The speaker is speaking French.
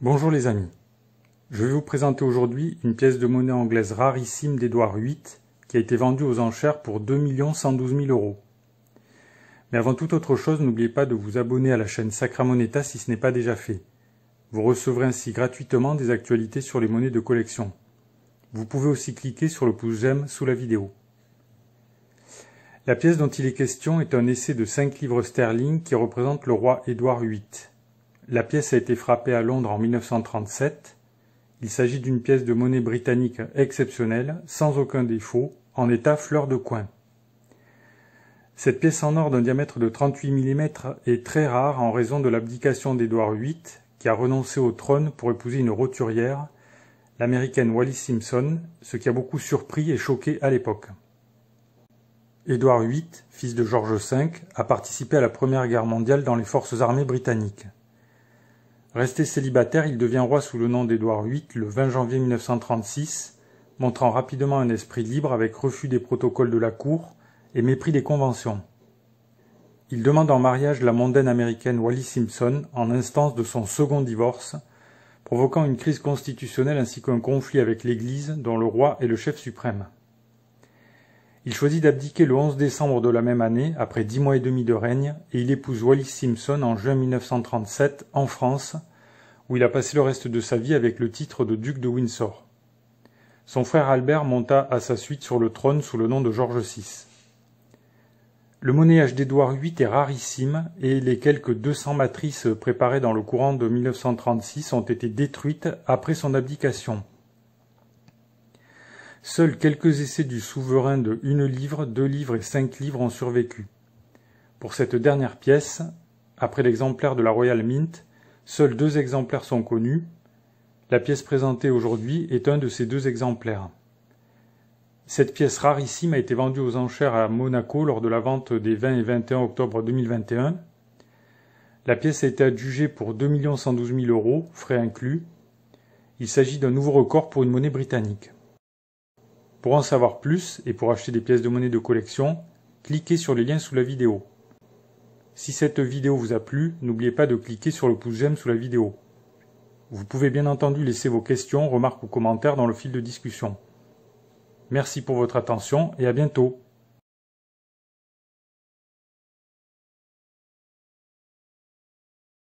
Bonjour les amis, je vais vous présenter aujourd'hui une pièce de monnaie anglaise rarissime d'Édouard VIII qui a été vendue aux enchères pour 2 112 000 euros. Mais avant toute autre chose, n'oubliez pas de vous abonner à la chaîne Sacra Moneta si ce n'est pas déjà fait. Vous recevrez ainsi gratuitement des actualités sur les monnaies de collection. Vous pouvez aussi cliquer sur le pouce j'aime sous la vidéo. La pièce dont il est question est un essai de 5 livres sterling qui représente le roi Édouard VIII. La pièce a été frappée à Londres en 1937. Il s'agit d'une pièce de monnaie britannique exceptionnelle, sans aucun défaut, en état fleur de coin. Cette pièce en or d'un diamètre de 38 mm est très rare en raison de l'abdication d'Édouard VIII, qui a renoncé au trône pour épouser une roturière, l'américaine Wallis Simpson, ce qui a beaucoup surpris et choqué à l'époque. Édouard VIII, fils de George V, a participé à la Première Guerre mondiale dans les forces armées britanniques. Resté célibataire, il devient roi sous le nom d'Édouard VIII le 20 janvier 1936, montrant rapidement un esprit libre avec refus des protocoles de la cour et mépris des conventions. Il demande en mariage la mondaine américaine Wally Simpson en instance de son second divorce, provoquant une crise constitutionnelle ainsi qu'un conflit avec l'Église dont le roi est le chef suprême. Il choisit d'abdiquer le 11 décembre de la même année, après dix mois et demi de règne, et il épouse Wallis Simpson en juin 1937 en France, où il a passé le reste de sa vie avec le titre de duc de Windsor. Son frère Albert monta à sa suite sur le trône sous le nom de George VI. Le monnayage d'Édouard VIII est rarissime et les quelques 200 matrices préparées dans le courant de 1936 ont été détruites après son abdication. Seuls quelques essais du souverain de une livre, deux livres et cinq livres ont survécu. Pour cette dernière pièce, après l'exemplaire de la Royal Mint, seuls deux exemplaires sont connus. La pièce présentée aujourd'hui est un de ces deux exemplaires. Cette pièce rarissime a été vendue aux enchères à Monaco lors de la vente des 20 et 21 octobre 2021. La pièce a été adjugée pour 2 112 000 euros, frais inclus. Il s'agit d'un nouveau record pour une monnaie britannique. Pour en savoir plus et pour acheter des pièces de monnaie de collection, cliquez sur les liens sous la vidéo. Si cette vidéo vous a plu, n'oubliez pas de cliquer sur le pouce j'aime sous la vidéo. Vous pouvez bien entendu laisser vos questions, remarques ou commentaires dans le fil de discussion. Merci pour votre attention et à bientôt.